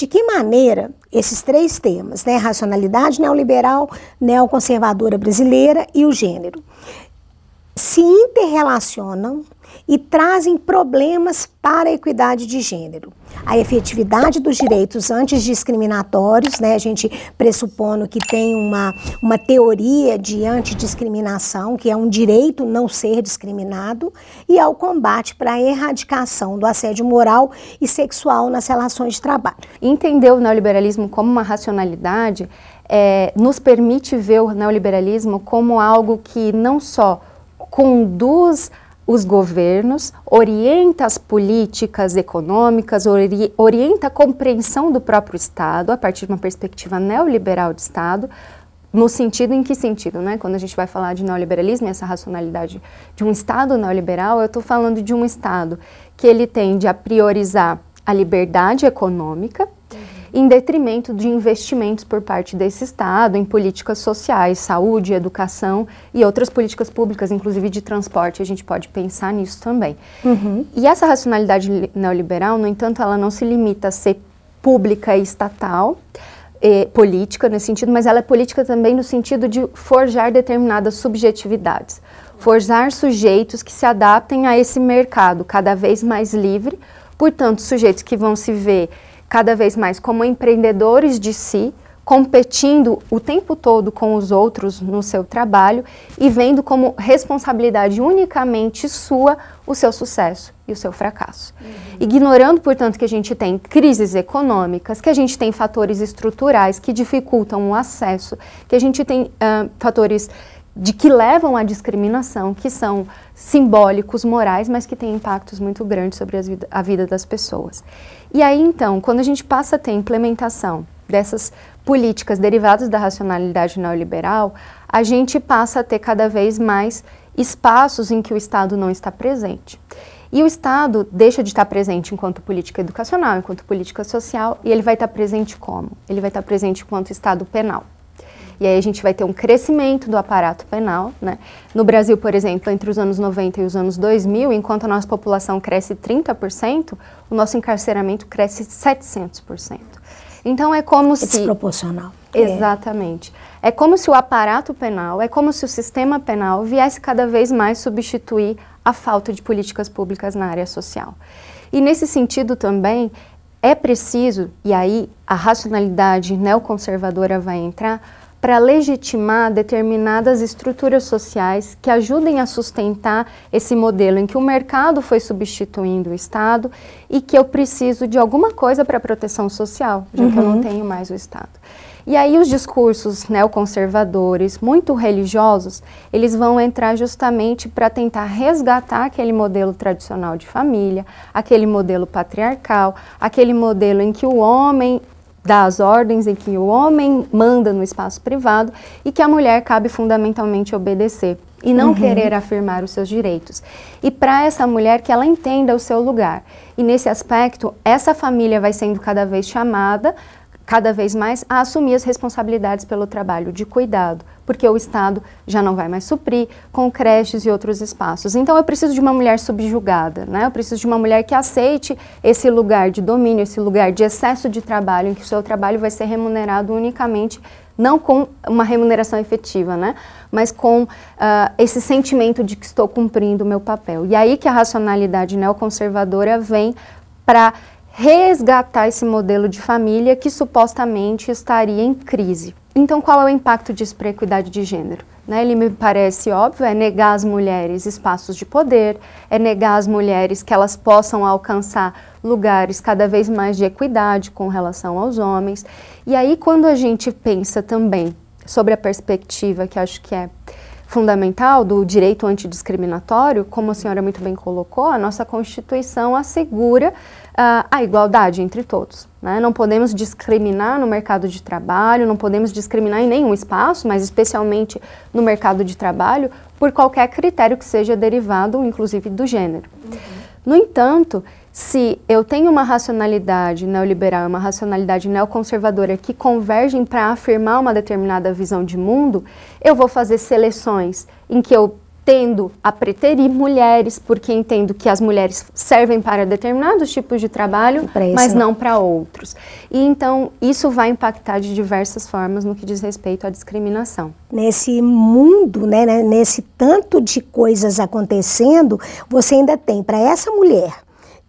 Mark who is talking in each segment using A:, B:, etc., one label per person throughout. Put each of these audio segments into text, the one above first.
A: de que maneira
B: esses três temas, né, racionalidade neoliberal, neoconservadora brasileira e o gênero, se interrelacionam e trazem problemas para a equidade de gênero. A efetividade dos direitos antidiscriminatórios, né, a gente pressupondo que tem uma, uma teoria de antidiscriminação, que é um direito não ser discriminado, e ao combate para a erradicação
A: do assédio moral e sexual nas relações de trabalho. Entender o neoliberalismo como uma racionalidade é, nos permite ver o neoliberalismo como algo que não só conduz os governos, orienta as políticas econômicas, ori orienta a compreensão do próprio Estado a partir de uma perspectiva neoliberal de Estado, no sentido em que sentido, né? Quando a gente vai falar de neoliberalismo e essa racionalidade de um Estado neoliberal, eu estou falando de um Estado que ele tende a priorizar a liberdade econômica, em detrimento de investimentos por parte desse Estado em políticas sociais, saúde, educação e outras políticas públicas, inclusive de transporte, a gente pode pensar nisso também. Uhum. E essa racionalidade neoliberal, no entanto, ela não se limita a ser pública e estatal, eh, política nesse sentido, mas ela é política também no sentido de forjar determinadas subjetividades, forjar sujeitos que se adaptem a esse mercado cada vez mais livre, portanto, sujeitos que vão se ver cada vez mais como empreendedores de si, competindo o tempo todo com os outros no seu trabalho e vendo como responsabilidade unicamente sua o seu sucesso e o seu fracasso. Uhum. Ignorando, portanto, que a gente tem crises econômicas, que a gente tem fatores estruturais que dificultam o acesso, que a gente tem uh, fatores de que levam à discriminação, que são simbólicos, morais, mas que têm impactos muito grandes sobre a vida, a vida das pessoas. E aí, então, quando a gente passa a ter implementação dessas políticas derivadas da racionalidade neoliberal, a gente passa a ter cada vez mais espaços em que o Estado não está presente. E o Estado deixa de estar presente enquanto política educacional, enquanto política social, e ele vai estar presente como? Ele vai estar presente enquanto Estado penal. E aí a gente vai ter um crescimento do aparato penal. Né? No Brasil, por exemplo, entre os anos 90 e os anos 2000, enquanto a nossa população cresce 30%, o nosso encarceramento cresce 700%. Então é como é se. Desproporcional. É. Exatamente. É. é como se o aparato penal, é como se o sistema penal viesse cada vez mais substituir a falta de políticas públicas na área social. E nesse sentido também é preciso, e aí a racionalidade neoconservadora vai entrar, para legitimar determinadas estruturas sociais que ajudem a sustentar esse modelo em que o mercado foi substituindo o Estado e que eu preciso de alguma coisa para proteção social, já uhum. que eu não uhum. tenho mais o Estado. E aí os discursos neoconservadores, muito religiosos, eles vão entrar justamente para tentar resgatar aquele modelo tradicional de família, aquele modelo patriarcal, aquele modelo em que o homem das ordens em que o homem manda no espaço privado e que a mulher cabe fundamentalmente obedecer e não uhum. querer afirmar os seus direitos. E para essa mulher que ela entenda o seu lugar. E nesse aspecto, essa família vai sendo cada vez chamada cada vez mais a assumir as responsabilidades pelo trabalho de cuidado, porque o Estado já não vai mais suprir com creches e outros espaços. Então eu preciso de uma mulher subjugada, né? Eu preciso de uma mulher que aceite esse lugar de domínio, esse lugar de excesso de trabalho, em que o seu trabalho vai ser remunerado unicamente não com uma remuneração efetiva, né? mas com uh, esse sentimento de que estou cumprindo o meu papel. E aí que a racionalidade neoconservadora vem para resgatar esse modelo de família que supostamente estaria em crise. Então, qual é o impacto disso para a equidade de gênero? Né, ele me parece óbvio, é negar às mulheres espaços de poder, é negar às mulheres que elas possam alcançar lugares cada vez mais de equidade com relação aos homens. E aí, quando a gente pensa também sobre a perspectiva, que acho que é fundamental do direito antidiscriminatório, como a senhora muito bem colocou, a nossa Constituição assegura uh, a igualdade entre todos. Né? Não podemos discriminar no mercado de trabalho, não podemos discriminar em nenhum espaço, mas especialmente no mercado de trabalho, por qualquer critério que seja derivado, inclusive do gênero. Uhum. No entanto, se eu tenho uma racionalidade neoliberal, uma racionalidade neoconservadora que convergem para afirmar uma determinada visão de mundo, eu vou fazer seleções em que eu tendo a preterir mulheres, porque entendo que as mulheres servem para determinados tipos de trabalho, isso, mas né? não né? para outros. E então isso vai impactar de diversas formas no que diz respeito à discriminação.
B: Nesse mundo, né, né nesse tanto de coisas acontecendo, você ainda tem para essa mulher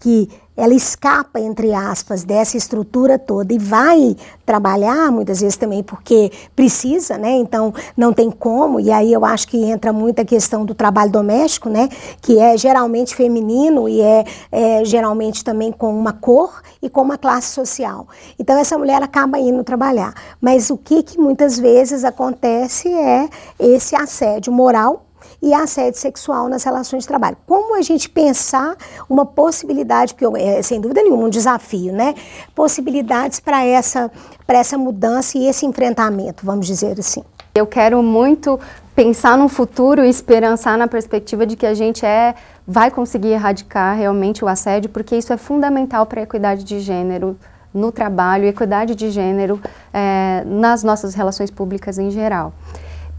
B: que ela escapa, entre aspas, dessa estrutura toda e vai trabalhar muitas vezes também porque precisa, né? Então não tem como, e aí eu acho que entra muito a questão do trabalho doméstico, né? Que é geralmente feminino e é, é geralmente também com uma cor e com uma classe social. Então essa mulher acaba indo trabalhar. Mas o que, que muitas vezes acontece é esse assédio moral e assédio sexual nas relações de trabalho. Como a gente pensar uma possibilidade, porque é sem dúvida nenhuma um desafio, né? Possibilidades para essa, essa
A: mudança e esse enfrentamento, vamos dizer assim. Eu quero muito pensar no futuro e esperançar na perspectiva de que a gente é vai conseguir erradicar realmente o assédio, porque isso é fundamental para a equidade de gênero no trabalho, equidade de gênero é, nas nossas relações públicas em geral.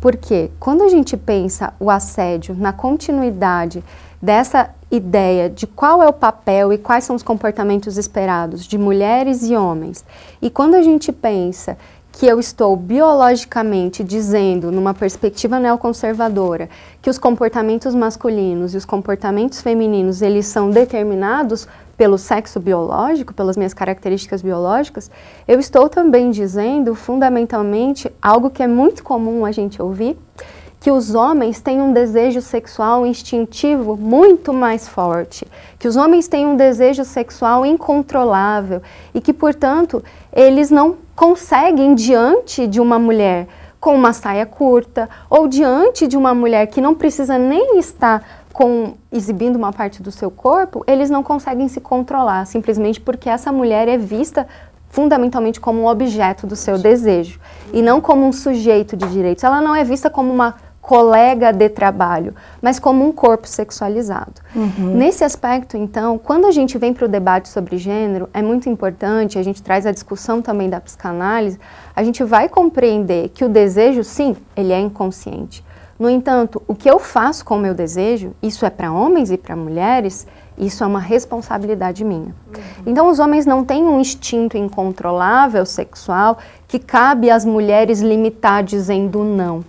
A: Porque quando a gente pensa o assédio na continuidade dessa ideia de qual é o papel e quais são os comportamentos esperados de mulheres e homens, e quando a gente pensa que eu estou biologicamente dizendo, numa perspectiva neoconservadora, que os comportamentos masculinos e os comportamentos femininos eles são determinados pelo sexo biológico, pelas minhas características biológicas, eu estou também dizendo fundamentalmente algo que é muito comum a gente ouvir, que os homens têm um desejo sexual instintivo muito mais forte, que os homens têm um desejo sexual incontrolável e que, portanto, eles não conseguem diante de uma mulher com uma saia curta ou diante de uma mulher que não precisa nem estar com exibindo uma parte do seu corpo, eles não conseguem se controlar, simplesmente porque essa mulher é vista fundamentalmente como um objeto do seu desejo e não como um sujeito de direitos. Ela não é vista como uma colega de trabalho, mas como um corpo sexualizado. Uhum. Nesse aspecto, então, quando a gente vem para o debate sobre gênero, é muito importante, a gente traz a discussão também da psicanálise, a gente vai compreender que o desejo, sim, ele é inconsciente. No entanto, o que eu faço com o meu desejo, isso é para homens e para mulheres, isso é uma responsabilidade minha. Uhum. Então, os homens não têm um instinto incontrolável sexual que cabe às mulheres limitar dizendo não.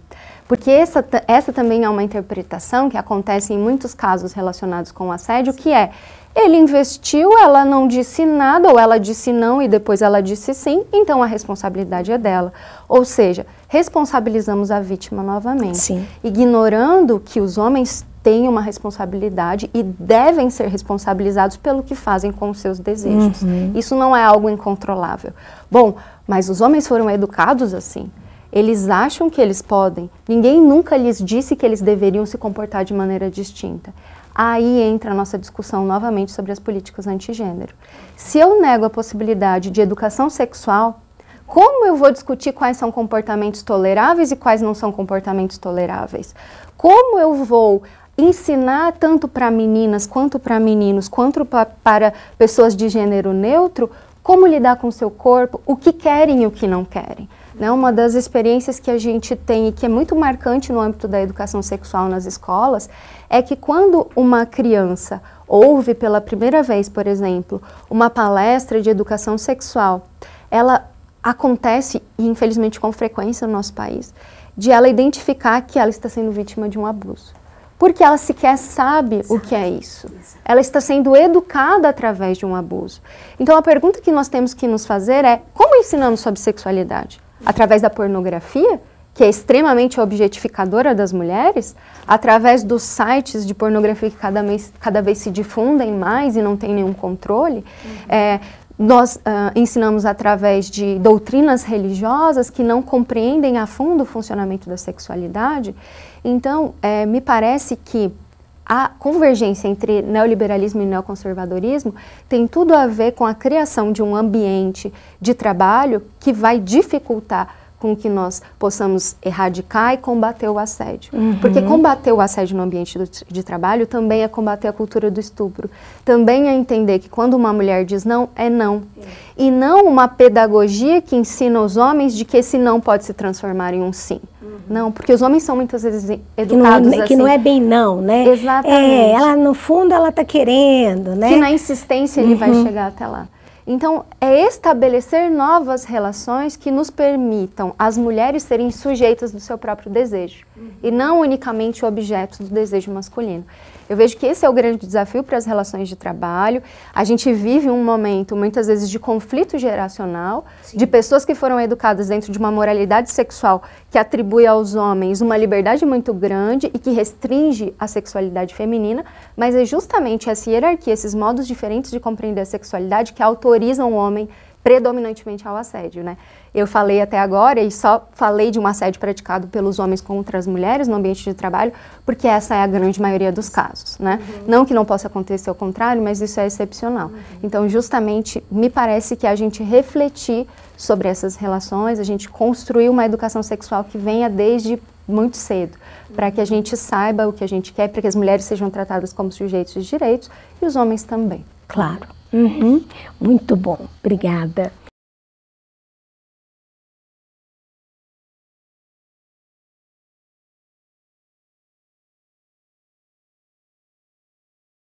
A: Porque essa, essa também é uma interpretação que acontece em muitos casos relacionados com o assédio, que é ele investiu, ela não disse nada, ou ela disse não e depois ela disse sim, então a responsabilidade é dela. Ou seja, responsabilizamos a vítima novamente, sim. ignorando que os homens têm uma responsabilidade e devem ser responsabilizados pelo que fazem com os seus desejos. Uhum. Isso não é algo incontrolável. Bom, mas os homens foram educados assim. Eles acham que eles podem. Ninguém nunca lhes disse que eles deveriam se comportar de maneira distinta aí entra a nossa discussão novamente sobre as políticas antigênero. Se eu nego a possibilidade de educação sexual, como eu vou discutir quais são comportamentos toleráveis e quais não são comportamentos toleráveis? Como eu vou ensinar tanto para meninas quanto para meninos, quanto pra, para pessoas de gênero neutro, como lidar com seu corpo, o que querem e o que não querem? Né? Uma das experiências que a gente tem e que é muito marcante no âmbito da educação sexual nas escolas é que quando uma criança ouve pela primeira vez, por exemplo, uma palestra de educação sexual, ela acontece, e infelizmente com frequência no nosso país, de ela identificar que ela está sendo vítima de um abuso porque ela sequer sabe Exato. o que é isso. Exato. Ela está sendo educada através de um abuso. Então a pergunta que nós temos que nos fazer é: como ensinamos sobre sexualidade? através da pornografia, que é extremamente objetificadora das mulheres, através dos sites de pornografia que cada, mês, cada vez se difundem mais e não tem nenhum controle. Uhum. É, nós uh, ensinamos através de doutrinas religiosas que não compreendem a fundo o funcionamento da sexualidade. Então, é, me parece que a convergência entre neoliberalismo e neoconservadorismo tem tudo a ver com a criação de um ambiente de trabalho que vai dificultar com que nós possamos erradicar e combater o assédio. Uhum. Porque combater o assédio no ambiente do, de trabalho também é combater a cultura do estupro. Também é entender que quando uma mulher diz não, é não. E não uma pedagogia que ensina os homens de que esse não pode se transformar em um sim. Não, porque os homens são muitas vezes é educados que não, é, assim. Que não é bem
B: não, né? Exatamente. É, ela no fundo ela está querendo, né? Que na
A: insistência ele vai uhum. chegar até lá. Então, é estabelecer novas relações que nos permitam as mulheres serem sujeitas do seu próprio desejo uhum. e não unicamente objeto do desejo masculino. Eu vejo que esse é o grande desafio para as relações de trabalho. A gente vive um momento, muitas vezes, de conflito geracional, Sim. de pessoas que foram educadas dentro de uma moralidade sexual que atribui aos homens uma liberdade muito grande e que restringe a sexualidade feminina, mas é justamente essa hierarquia, esses modos diferentes de compreender a sexualidade que autoriza autorizam o homem predominantemente ao assédio, né? Eu falei até agora e só falei de um assédio praticado pelos homens contra as mulheres no ambiente de trabalho, porque essa é a grande maioria dos casos, né? Uhum. Não que não possa acontecer o contrário, mas isso é excepcional. Uhum. Então, justamente, me parece que a gente refletir sobre essas relações, a gente construir uma educação sexual que venha desde muito cedo, uhum. para que a uhum. gente saiba o que a gente quer, para que as mulheres sejam tratadas como sujeitos de direitos e os homens também. Claro. Uhum. Muito bom. Obrigada.